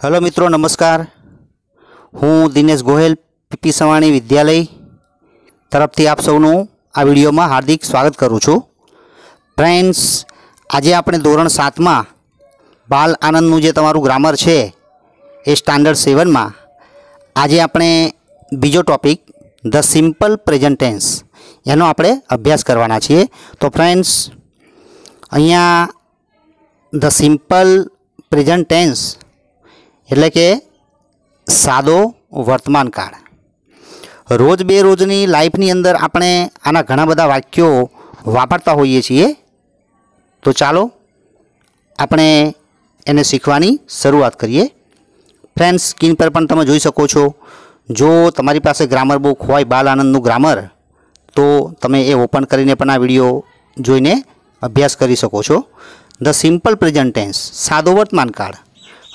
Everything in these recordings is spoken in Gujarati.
હલો મિત્રો નમસ્કાર હું દિનેશ ગોહેલ પીપી સવાણી વિદ્યાલય તરફથી આપ સૌનું આ વિડીયોમાં હાર્દિક સ્વાગત કરું છું ફ્રેન્ડ્સ આજે આપણે ધોરણ સાતમાં બાલ આનંદનું જે તમારું ગ્રામર છે એ સ્ટાન્ડર્ડ સેવનમાં આજે આપણે બીજો ટોપિક ધ સિમ્પલ પ્રેઝન્ટેન્સ એનો આપણે અભ્યાસ કરવાના છીએ તો ફ્રેન્ડ્સ અહીંયા ધ સિમ્પલ પ્રેઝન્ટેન્સ એટલે કે સાદો વર્તમાન કાળ રોજ બે રોજની લાઈફની અંદર આપણે આના ઘણા બધા વાક્યો વાપરતા હોઈએ છીએ તો ચાલો આપણે એને શીખવાની શરૂઆત કરીએ ફ્રેન્ડ સ્ક્રીન પર પણ તમે જોઈ શકો છો જો તમારી પાસે ગ્રામર બુક હોય બાલ આનંદનું ગ્રામર તો તમે એ ઓપન કરીને પણ આ વિડીયો જોઈને અભ્યાસ કરી શકો છો ધ સિમ્પલ પ્રેઝન્ટેન્સ સાદો વર્તમાન વર્તમાનકાળ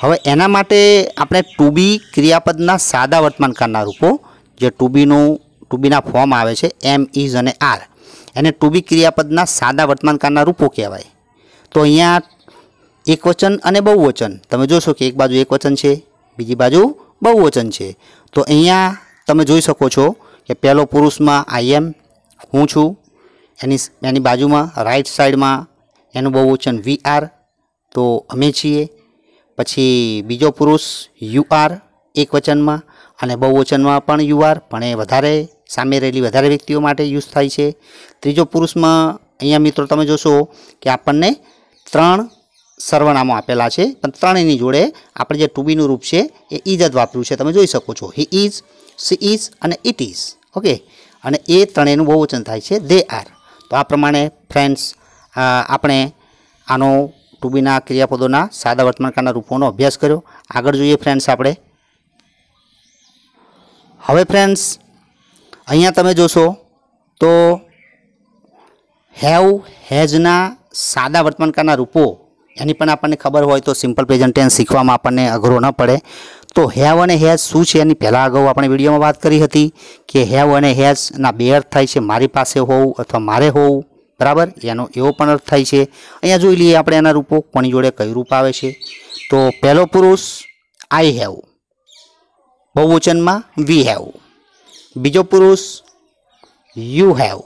હવે એના માટે આપણે ટુ બી ક્રિયાપદના સાદા વર્તમાનકાળના રૂપો જે ટુ બીનું ટુ બીના ફોર્મ આવે છે એમ ઇઝ e, અને આર એને ટુ બી ક્રિયાપદના સાદા વર્તમાનકાળના રૂપો કહેવાય તો અહીંયા એકવચન અને બહુવચન તમે જોશો કે એક બાજુ એકવચન છે બીજી બાજુ બહુવચન છે તો અહીંયા તમે જોઈ શકો છો કે પહેલો પુરુષમાં આઈ એમ હું છું એની એની બાજુમાં રાઈટ સાઈડમાં એનું બહુવચન વી આર તો અમે છીએ પછી બીજો પુરુષ યુ આર એક વચનમાં અને બહુવચનમાં પણ યુ આર પણ એ વધારે સામે રહેલી વધારે વ્યક્તિઓ માટે યુઝ થાય છે ત્રીજો પુરુષમાં અહીંયા મિત્રો તમે જોશો કે આપણને ત્રણ સર્વનામો આપેલા છે પણ ત્રણેયની જોડે આપણે જે ટુબીનું રૂપ છે એ ઇજ જ વાપર્યું છે તમે જોઈ શકો છો હી ઇઝ સી ઇઝ અને ઇટ ઇઝ ઓકે અને એ ત્રણેયનું બહુવચન થાય છે દે આર તો આ પ્રમાણે ફ્રેન્ડ્સ આપણે આનો ટુ બીના ક્રિયાપદોના સાદા વર્તમાનકાળના રૂપોનો અભ્યાસ કર્યો આગળ જોઈએ ફ્રેન્ડ્સ આપણે હવે ફ્રેન્ડ્સ અહીંયા તમે જોશો તો હેવ હેઝના સાદા વર્તમાનકાળના રૂપો એની પણ આપણને ખબર હોય તો સિમ્પલ પ્રેઝન્ટ ટેન્સ શીખવામાં આપણને અઘરો ન પડે તો હેવ અને હેઝ શું છે એની પહેલાં અગાઉ આપણે વિડીયોમાં વાત કરી હતી કે હેવ અને હેઝના બે અર્થ થાય છે મારી પાસે હોવું અથવા મારે હોવું બરાબર એનો એવો પણ અર્થ થાય છે અહીંયા જોઈ લઈએ આપણે એના રૂપો કોની જોડે કયું રૂપ આવે છે તો પહેલો પુરુષ આઈ હેવ બહુવચનમાં વી હેવ બીજો પુરુષ યુ હેવ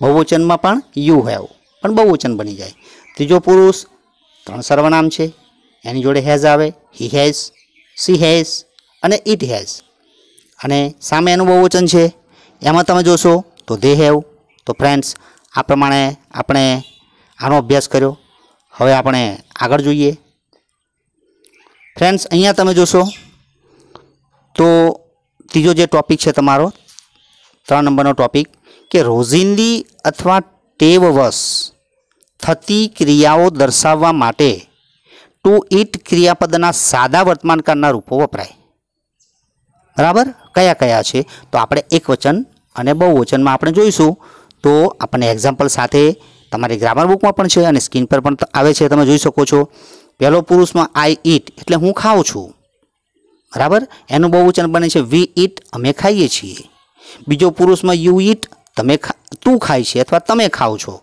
બહુવચનમાં પણ યુ હેવ પણ બહુવચન બની જાય ત્રીજો પુરુષ ત્રણ સર્વનામ છે એની જોડે હેઝ આવે હી હેઝ સી હેઝ અને ઇટ હેઝ અને સામે એનું બહુવચન છે એમાં તમે જોશો તો દે હેવ તો ફ્રેન્ડ્સ આ પ્રમાણે આપણે આનો અભ્યાસ કર્યો હવે આપણે આગળ જોઈએ ફ્રેન્ડ્સ અહીંયા તમે જોશો તો ત્રીજો જે ટૉપિક છે તમારો ત્રણ નંબરનો ટૉપિક કે રોજિંદી અથવા ટેવવશ થતી ક્રિયાઓ દર્શાવવા માટે ટુ ઇટ ક્રિયાપદના સાદા વર્તમાનકાળના રૂપો વપરાય બરાબર કયા કયા છે તો આપણે એક વચન અને બહુ વચનમાં આપણે જોઈશું તો આપણને એક્ઝામ્પલ સાથે તમારી ગ્રામર બુકમાં પણ છે અને સ્ક્રીન પર પણ આવે છે તમે જોઈ શકો છો પહેલો પુરુષમાં આઈ ઈટ એટલે હું ખાઉં છું બરાબર એનું બહુવચન બને છે વી ઈટ અમે ખાઈએ છીએ બીજો પુરુષમાં યુ ઈટ તમે તું ખાય છે અથવા તમે ખાઓ છો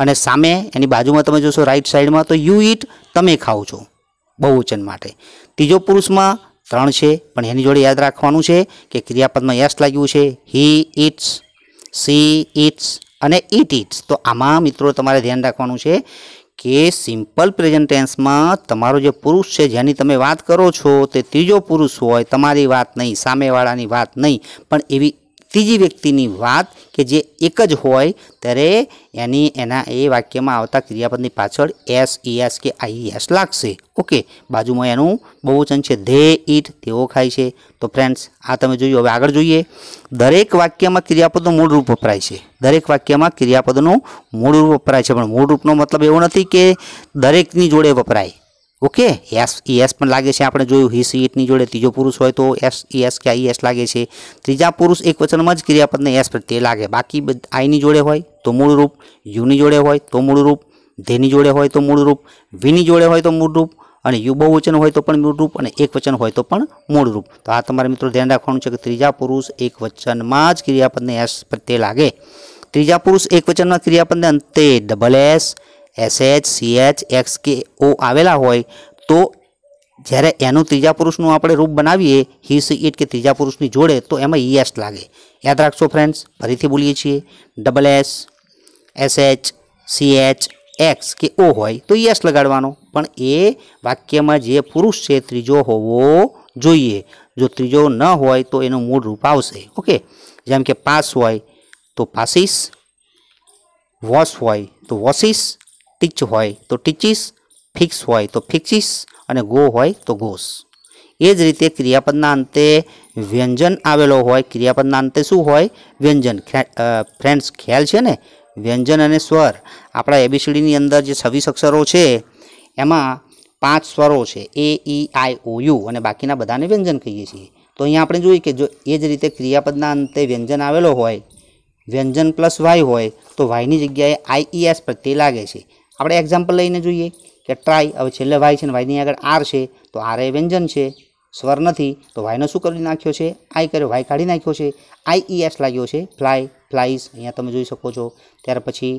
અને સામે એની બાજુમાં તમે જોશો રાઈટ સાઈડમાં તો યુ ઈટ તમે ખાઓ છો બહુવચન માટે ત્રીજો પુરુષમાં ત્રણ છે પણ એની જોડે યાદ રાખવાનું છે કે ક્રિયાપદમાં યસ લાગ્યું છે હી ઇટ્સ સી ઇટ્સ અને ઇટ ઇટ્સ તો આમાં મિત્રો તમારે ધ્યાન રાખવાનું છે કે સિમ્પલ પ્રેઝન્ટેન્સમાં તમારો જે પુરુષ છે જેની તમે વાત કરો છો તે ત્રીજો પુરુષ હોય તમારી વાત નહીં સામેવાળાની વાત નહીં પણ એવી ત્રીજી વ્યક્તિની વાત કે જે એક જ હોય ત્યારે એની એના એ વાક્યમાં આવતા ક્રિયાપદની પાછળ એસ ઈએસ કે આઈ એસ લાગશે ઓકે બાજુમાં એનું બહુવચન છે ધે ઈટ તેઓ ખાય છે તો ફ્રેન્ડ્સ આ તમે જોયું હવે આગળ જોઈએ દરેક વાક્યમાં ક્રિયાપદનું મૂળરૂપ વપરાય છે દરેક વાક્યમાં ક્રિયાપદનું મૂળરૂપ વપરાય છે પણ મૂળરૂપનો મતલબ એવો નથી કે દરેકની જોડે વપરાય ઓકે એસ ઈ એસ પણ લાગે છે આપણે જોયું હિસ ઇટની જોડે ત્રીજો પુરુષ હોય તો એસ એસ કે આઈ એસ લાગે છે ત્રીજા પુરુષ એક વચનમાં જ ક્રિયાપદને એસ પ્રત્યે લાગે બાકી આઈની જોડે હોય તો મૂળરૂપ યુની જોડે હોય તો મૂળરૂપ ધેની જોડે હોય તો મૂળરૂપ વીની જોડે હોય તો મૂળરૂપ અને યુ બહુવચન હોય તો પણ મૂળરૂપ અને એક વચન હોય તો પણ મૂળરૂપ તો આ તમારે મિત્રો ધ્યાન રાખવાનું છે કે ત્રીજા પુરુષ એક વચનમાં જ ક્રિયાપદને એસ પ્રત્યે લાગે ત્રીજા પુરુષ એક વચનમાં ક્રિયાપદને અંતે double S SH H X કે ઓ આવેલા હોય તો જ્યારે એનું ત્રીજા પુરુષનું આપણે રૂપ બનાવીએ હિસ ઇટ કે ત્રીજા પુરુષની જોડે તો એમાં યસ લાગે યાદ રાખશો ફ્રેન્ડ્સ ફરીથી બોલીએ છીએ double S SH H X કે ઓ હોય તો યસ લગાડવાનો પણ એ વાક્યમાં જે પુરુષ છે ત્રીજો હોવો જોઈએ જો ત્રીજો ન હોય તો એનું મૂળ રૂપ આવશે ઓકે જેમ કે પાસ હોય તો પાસીસ વોશ હોય તો વોશિસ ટીચ હોય તો ટીચીસ ફિક્સ હોય તો ફિક્સિસ અને ગો હોય તો ગોસ એ જ રીતે ક્રિયાપદના અંતે વ્યંજન આવેલો હોય ક્રિયાપદના અંતે શું હોય વ્યંજન ફ્રેન્ડ્સ ખ્યાલ છે ને વ્યંજન અને સ્વર આપણા એબીસીડીની અંદર જે છવ્વીસ અક્ષરો છે એમાં પાંચ સ્વરો છે એ ઈ આઈ ઓ યુ અને બાકીના બધાને વ્યંજન કહીએ છીએ તો અહીંયા આપણે જોઈએ કે જો એ જ રીતે ક્રિયાપદના અંતે વ્યંજન આવેલો હોય વ્યંજન પ્લસ વાય હોય તો વાયની જગ્યાએ આઈ એસ પ્રત્યે લાગે છે આપણે એક્ઝામ્પલ લઈને જોઈએ કે ટ્રાય હવે છેલ્લે વાય છે ને વાયની આગળ આર છે તો આર એ વ્યંજન છે સ્વર નથી તો વાયનો શું કરી નાખ્યો છે આઈ કર્યો વાય કાઢી નાખ્યો છે આઈ ઈ એસ લાગ્યો છે ફ્લાય ફ્લાઈઝ અહીંયા તમે જોઈ શકો છો ત્યાર પછી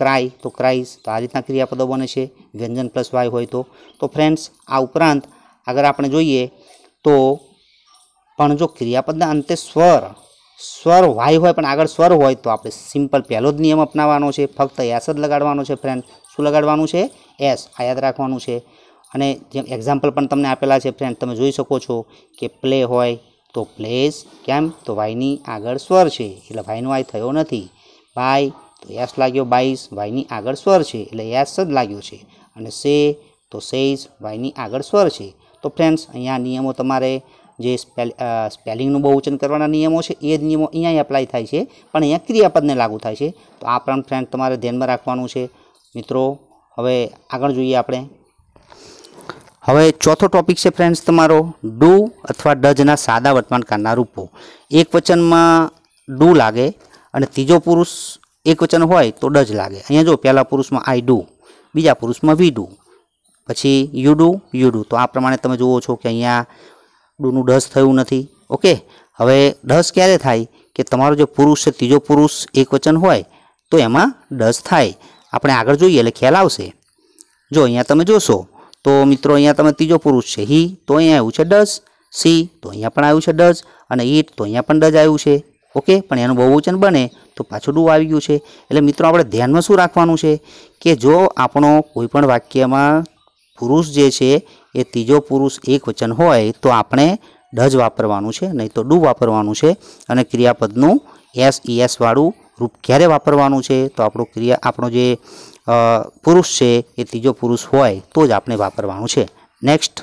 ક્રાય તો ક્રાઈઝ તો આ રીતના ક્રિયાપદો બને છે વ્યંજન પ્લસ વાય હોય તો તો ફ્રેન્ડ્સ આ ઉપરાંત આગળ આપણે જોઈએ તો પણ જો ક્રિયાપદના અંતે સ્વર સ્વર વાય હોય પણ આગળ સ્વર હોય તો આપણે સિમ્પલ પહેલો જ નિયમ અપનાવવાનો છે ફક્ત એસ જ લગાડવાનો છે ફ્રેન્ડ શું લગાડવાનું છે એસ આ યાદ રાખવાનું છે અને જેમ એક્ઝામ્પલ પણ તમને આપેલા છે ફ્રેન્ડ તમે જોઈ શકો છો કે પ્લે હોય તો પ્લેસ કેમ તો વાયની આગળ સ્વર છે એટલે વાયનો વાય થયો નથી બાય તો એસ લાગ્યો બાઈસ વાયની આગળ સ્વર છે એટલે એસ જ લાગ્યો છે અને સે તો સેઝ વાયની આગળ સ્વર છે તો ફ્રેન્ડ્સ અહીંયા નિયમો તમારે જે સ્પેલ સ્પેલિંગનું બહુવચન કરવાના નિયમો છે એ જ નિયમો અહીંયા એપ્લાય થાય છે પણ અહીંયા ક્રિયાપદને લાગુ થાય છે તો આ પણ ફ્રેન્ડ તમારે ધ્યાનમાં રાખવાનું છે મિત્રો હવે આગળ જોઈએ આપણે હવે ચોથો ટોપિક છે ફ્રેન્ડ્સ તમારો ડુ અથવા ડજના સાદા વર્તમાનકાળના રૂપો એક વચનમાં ડુ લાગે અને ત્રીજો પુરુષ એક વચન હોય તો ડજ લાગે અહીંયા જો પહેલા પુરુષમાં આઈ ડુ બીજા પુરુષમાં વી ડુ પછી યુ ડુ યુ ડુ તો આ પ્રમાણે તમે જુઓ છો કે અહીંયા ડૂનું ડસ થયું નથી ઓકે હવે ડસ ક્યારે થાય કે તમારો જે પુરુષ છે ત્રીજો પુરુષ એક વચન હોય તો એમાં ડસ થાય આપણે આગળ જોઈએ એટલે ખ્યાલ આવશે જો અહીંયા તમે જોશો તો મિત્રો અહીંયા તમે ત્રીજો પુરુષ છે હી તો અહીંયા આવ્યું છે ડસ સી તો અહીંયા પણ આવ્યું છે ડસ અને ઈટ તો અહીંયા પણ ડજ આવ્યું છે ઓકે પણ એનું બહુવચન બને તો પાછું ડુ આવી ગયું છે એટલે મિત્રો આપણે ધ્યાનમાં શું રાખવાનું છે કે જો આપણો કોઈપણ વાક્યમાં પુરુષ જે છે એ ત્રીજો પુરુષ એક વચન હોય તો આપણે ડજ વાપરવાનું છે નહીં તો ડુ વાપરવાનું છે અને ક્રિયાપદનું એસ ઈ ઈએસવાળું રૂપ ક્યારે વાપરવાનું છે તો આપણું ક્રિયા આપણો જે પુરુષ છે એ ત્રીજો પુરુષ હોય તો જ આપણે વાપરવાનું છે નેક્સ્ટ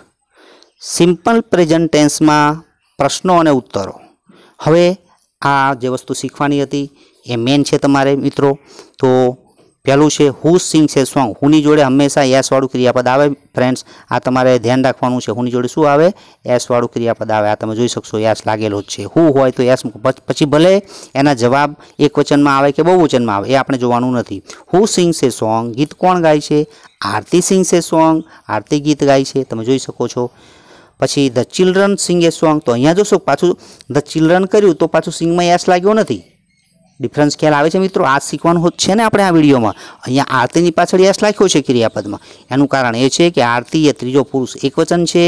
સિમ્પલ પ્રેઝન્ટેન્સમાં પ્રશ્નો અને ઉત્તરો હવે આ જે વસ્તુ શીખવાની હતી એ મેન છે તમારે મિત્રો તો પહેલું છે હુ સિંગ છે સોંગ હુની જોડે હંમેશા એસવાળું ક્રિયાપદ આવે ફ્રેન્ડ્સ આ તમારે ધ્યાન રાખવાનું છે હુની જોડે શું આવે એસવાળું ક્રિયાપદ આવે આ તમે જોઈ શકશો એસ લાગેલો જ છે હુ હોય તો એસ પછી ભલે એના જવાબ એક વચનમાં આવે કે બહુ વચનમાં આવે એ આપણે જોવાનું નથી હુ સિંગ છે સોંગ ગીત કોણ ગાય છે આરતી સિંગ છે સોંગ આરતી ગીત ગાય છે તમે જોઈ શકો છો પછી the children sing a song તો અહીંયા જોશો પાછું ધ ચિલ્ડ્રન કર્યું તો પાછું સિંગમાં એસ લાગ્યો નથી ડિફરન્સ ખ્યાલ આવે છે મિત્રો આ શીખવાનું છે ને આપણે આ વિડીયોમાં અહીંયા આરતીની પાછળ યસ લખ્યો છે ક્રિયાપદમાં એનું કારણ એ છે કે આરતી એ ત્રીજો પુરુષ એકવચન છે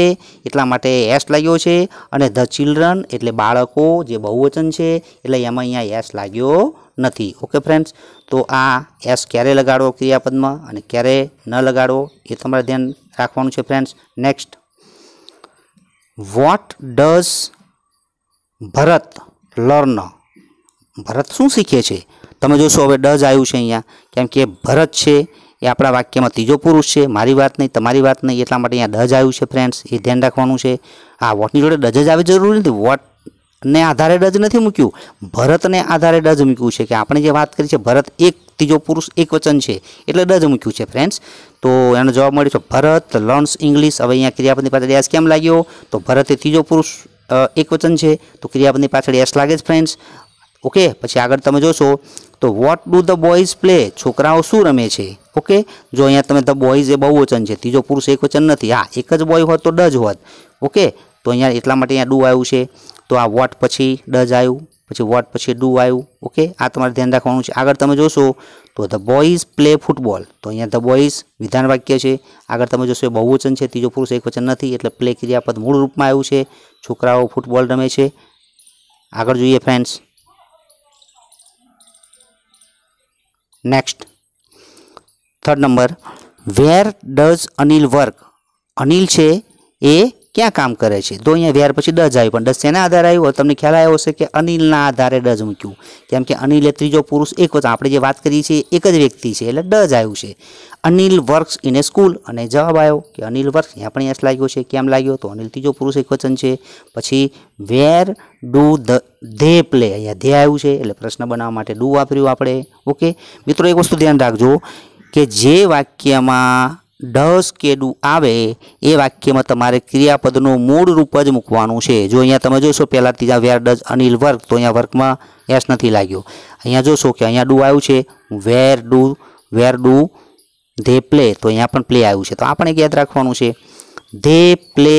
એટલા માટે એસ લાગ્યો છે અને ધ ચિલ્ડ્રન એટલે બાળકો જે બહુવચન છે એટલે એમાં અહીંયા એસ લાગ્યો નથી ઓકે ફ્રેન્ડ્સ તો આ એસ ક્યારે લગાડો ક્રિયાપદમાં અને ક્યારે ન લગાડો એ તમારે ધ્યાન રાખવાનું છે friends next what does Bharat learn Bharat શું શીખે છે તમે જોશો હવે ડઝ આવ્યું છે અહીંયા કેમ કે ભરત છે એ આપણા વાક્યમાં ત્રીજો પુરુષ છે મારી વાત નહીં તમારી વાત નહીં એટલા માટે અહીંયા ડઝ આવ્યું છે ફ્રેન્ડ્સ એ ધ્યાન રાખવાનું છે આ વોટની જોડે ડઝ જ આવે જરૂરી નથી વોટને આધારે ડજ નથી મૂક્યું ભરતને આધારે ડજ મૂક્યું છે કે આપણે જે વાત કરી છે ભરત એક ત્રીજો પુરુષ એક વચન છે એટલે ડજ મૂક્યું છે ફ્રેન્ડ્સ તો એનો જવાબ મળ્યો છે ભરત લર્ન્સ ઇંગ્લિશ હવે અહીંયા ક્રિયાપદની પાછળ એસ કેમ લાગ્યો તો ભરત એ ત્રીજો પુરુષ એક વચન છે તો ક્રિયાપદની પાછળ એસ લાગે જ ફ્રેન્ડ્સ ઓકે પછી આગળ તમે જોશો તો what do the boys play છોકરાઓ શું રમે છે ઓકે જો અહીંયા તમે ધ બોઇઝ એ બહુવચન છે ત્રીજો પુરુષ એક નથી હા એક જ બોય હોત તો ડજ હોત ઓકે તો અહીંયા એટલા માટે અહીંયા ડુ આવ્યું છે તો આ વોટ પછી ડજ આવ્યું પછી વોટ પછી ડુ આવ્યું ઓકે આ તમારે ધ્યાન રાખવાનું છે આગળ તમે જોશો તો ધ બોઇઝ પ્લે ફૂટબોલ તો અહીંયા ધ બોઇઝ વિધાન વાક્ય છે આગળ તમે જોશો એ બહુવચન છે ત્રીજો પુરુષ એક નથી એટલે પ્લે ક્રિયાપદ મૂળ રૂપમાં આવ્યું છે છોકરાઓ ફૂટબોલ રમે છે આગળ જોઈએ friends next third number where does Anil work Anil છે એ ક્યાં કામ કરે છે તો અહીંયા વ્યાર પછી ડજ આવ્યું પણ ડઝ શેના આધારે આવ્યું તમને ખ્યાલ આવ્યો હશે કે અનિલના આધારે ડઝ મૂક્યું કેમ કે અનિલ એ ત્રીજો પુરુષ એક વચ્ચે આપણે જે વાત કરીએ છીએ એક જ વ્યક્તિ છે એટલે ડઝ આવ્યું છે Anil works in a school અને જવાબ આવ્યો કે અનિલ વર્ક ત્યાં પણ એસ લાગ્યો છે કેમ લાગ્યો તો અનિલ ત્રીજો પુરુષ એક વચન છે પછી where do the they play અહીંયા ધે આવ્યું છે એટલે પ્રશ્ન બનાવવા માટે ડુ વાપર્યું આપણે ઓકે મિત્રો એક વસ્તુ ધ્યાન રાખજો કે જે વાક્યમાં ડસ કેડું આવે એ વાક્યમાં તમારે ક્રિયાપદનું મૂળ રૂપ જ મૂકવાનું છે જો અહીંયા તમે જોશો પહેલાં ત્રીજા વેર ડઝ અનિલ વર્ક તો અહીંયા વર્કમાં એસ નથી લાગ્યો અહીંયા જોશો કે અહીંયા ડુ આવ્યું છે where do where do they play તો અહીંયા પણ પ્લે આવ્યું છે તો આ પણ એક યાદ રાખવાનું છે they play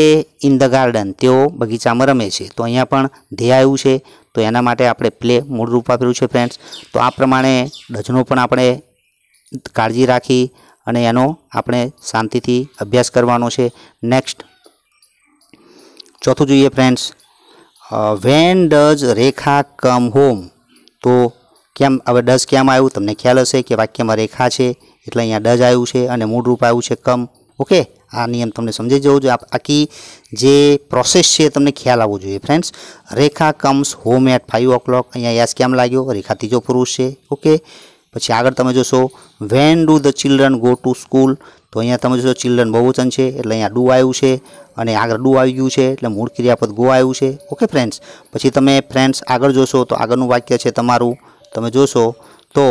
in the garden તેઓ બગીચામાં રમે છે તો અહીંયા પણ ધે આવ્યું છે તો એના માટે આપણે પ્લે મૂળ મૂળરૂપ આપેલું છે ફ્રેન્ડ્સ તો આ પ્રમાણે ડઝનો પણ આપણે કાળજી રાખી અને એનો આપણે શાંતિથી અભ્યાસ કરવાનો છે નેક્સ્ટ ચોથું જોઈએ friends when does Rekha come home તો કેમ હવે ડઝ કેમ આવ્યું તમને ખ્યાલ હશે કે વાક્યમાં રેખા છે એટલે અહીંયા ડઝ આવ્યું છે અને મૂળરૂપ આવ્યું છે કમ ઓકે આ નિયમ તમને સમજી જવો જોઈએ આખી જે પ્રોસેસ છે તમને ખ્યાલ આવવો જોઈએ friends Rekha comes home at five o'clock અહીંયા યસ કેમ લાગ્યો રેખા ત્રીજો પુરુષ છે ઓકે પછી આગળ તમે જોશો when do the children go to school તો અહીંયા તમે જોશો ચિલ્ડ્રન બહુવચન છે એટલે અહીંયા ડુ આવ્યું છે અને આગળ ડુ આવી ગયું છે એટલે મૂળ ક્રિયાપદ ગો આવ્યું છે ઓકે ફ્રેન્ડ્સ પછી તમે ફ્રેન્ડ્સ આગળ જોશો તો આગળનું વાક્ય છે તમારું તમે જોશો તો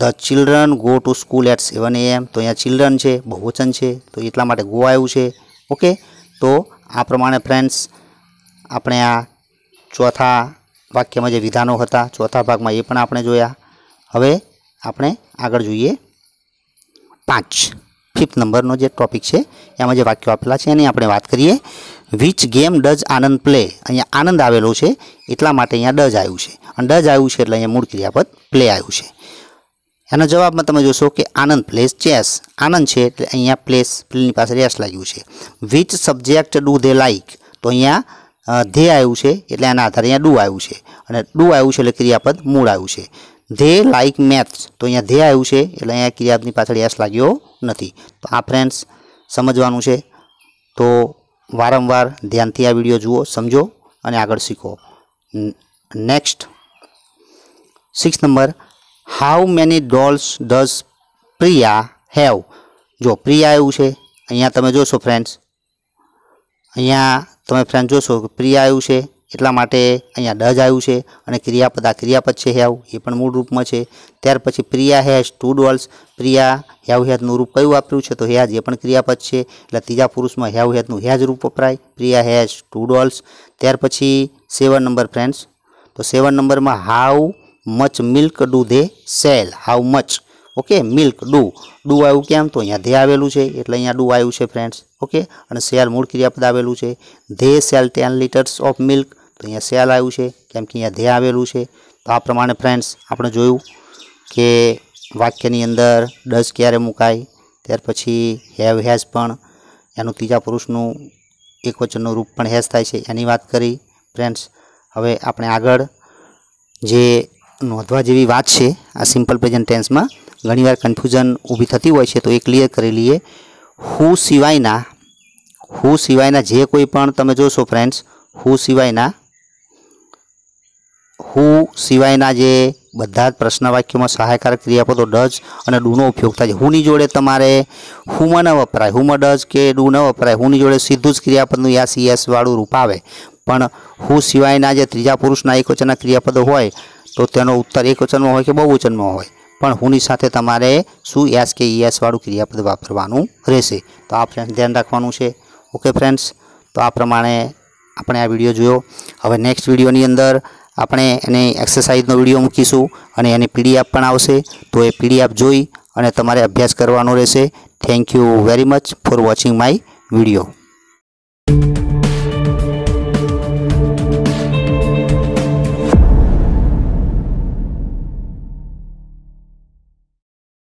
the children go to school at seven AM તો અહીંયા ચિલ્ડ્રન છે બહુવચન છે તો એટલા માટે ગો આવ્યું છે ઓકે તો આ પ્રમાણે ફ્રેન્ડ્સ આપણે આ ચોથા વાક્યમાં જે વિધાનો હતા ચોથા ભાગમાં એ પણ આપણે જોયા હવે આપણે આગળ જોઈએ પાંચ ફિફ્થ નંબરનો જે ટોપિક છે એમાં જે વાક્યો આપેલા છે એની આપણે વાત કરીએ which game does Anand play અહીંયા આનંદ આવેલો છે એટલા માટે અહીંયા ડઝ આવ્યું છે અને ડઝ આવ્યું છે એટલે અહીંયા મૂળ ક્રિયાપદ પ્લે આવ્યું છે એના જવાબમાં તમે જોશો કે આનંદ પ્લેસ ચેસ આનંદ છે એટલે અહીંયા પ્લેસ પ્લેની પાસે રેસ લાગ્યું છે which subject do they like તો અહીંયા ધ્યેય આવ્યું છે એટલે એના આધારે અહીંયા ડુ આવ્યું છે અને ડુ આવ્યું છે એટલે ક્રિયાપદ મૂળ આવ્યું છે ધે લાઇક મેથ્સ તો અહીંયા ધે આવ્યું છે એટલે અહીંયા ક્રિયાપદની પાછળ એસ લાગ્યો નથી તો આ ફ્રેન્ડ્સ સમજવાનું છે તો વારંવાર ધ્યાનથી આ વિડીયો જુઓ સમજો અને આગળ શીખો next six number how many dolls does Priya have જો પ્રિયા આવ્યું છે અહીંયા તમે જોશો ફ્રેન્ડ્સ અહીંયા તમે ફ્રેન્ડ જોશો કે પ્રિયા આવ્યું છે એટલા માટે અહીંયા ડજ આવ્યું છે અને ક્રિયાપદ આ ક્રિયાપદ છે હેવ એ પણ મૂળ રૂપમાં છે ત્યાર પછી Priya has two dolls Priya have હેઝનું રૂપ કયું વાપર્યું છે તો હેઝ એ પણ ક્રિયાપદ છે એટલે ત્રીજા પુરુષમાં હેવ હેઝનું હેઝ રૂપ વપરાય પ્રિયા હેઝ ટુ ડોલ્સ ત્યાર પછી સેવન નંબર ફ્રેન્ડ્સ તો સેવન નંબરમાં how much milk do they sell how much okay milk do do આવ્યું કેમ તો અહીંયા ધે આવેલું છે એટલે અહીંયા ડુ આવ્યું છે ફ્રેન્ડ્સ ઓકે અને સેલ મૂળ ક્રિયાપદ આવેલું છે they sell ten litres of milk તો અહીંયા સેલ આવ્યું છે કેમ કે અહીંયા ધ્યેય આવેલું છે તો આ પ્રમાણે ફ્રેન્ડ્સ આપણે જોયું કે વાક્યની અંદર ડસ ક્યારે મુકાય ત્યાર પછી હેવ હેઝ પણ એનું ત્રીજા પુરુષનું એક વચનનું રૂપ પણ હેઝ થાય છે એની વાત કરી ફ્રેન્ડ્સ હવે આપણે આગળ જે નોંધવા જેવી વાત છે આ સિમ્પલ પ્રેઝન્ટ ટેન્સમાં ઘણીવાર કન્ફ્યુઝન ઊભી થતી હોય છે તો એ ક્લિયર કરી લઈએ હું સિવાયના હું સિવાયના જે કોઈ પણ તમે જોશો ફ્રેન્ડ્સ હું સિવાયના હું સિવાયના જે બધા જ પ્રશ્નવાક્યોમાં સહાયકારક ક્રિયાપદો ડજ અને ડૂનો ઉપયોગ થાય છે હુની જોડે તમારે હુમાં ન વપરાય હુમાં ડજ કે ડૂ ન વપરાય હુની જોડે સીધું જ ક્રિયાપદનું યા સીએસવાળું રૂપ આવે પણ હું સિવાયના જે ત્રીજા પુરુષના એકવચનના ક્રિયાપદો હોય તો તેનો ઉત્તર એકવચનમાં હોય કે બહુવચનમાં હોય પણ હુની સાથે તમારે શું યાસ કે વાળું ક્રિયાપદ વાપરવાનું રહેશે તો આ ફ્રેન્ડ ધ્યાન રાખવાનું છે ઓકે ફ્રેન્ડ્સ તો આ પ્રમાણે આપણે આ વિડીયો જોયો હવે નેક્સ્ટ વિડીયોની અંદર આપણે એને એક્સરસાઇઝનો વિડીયો મૂકીશું અને એની પીડીએફ પણ આવશે તો એ પીડીએફ જોઈ અને તમારે અભ્યાસ કરવાનો રહેશે thank you very much for watching my video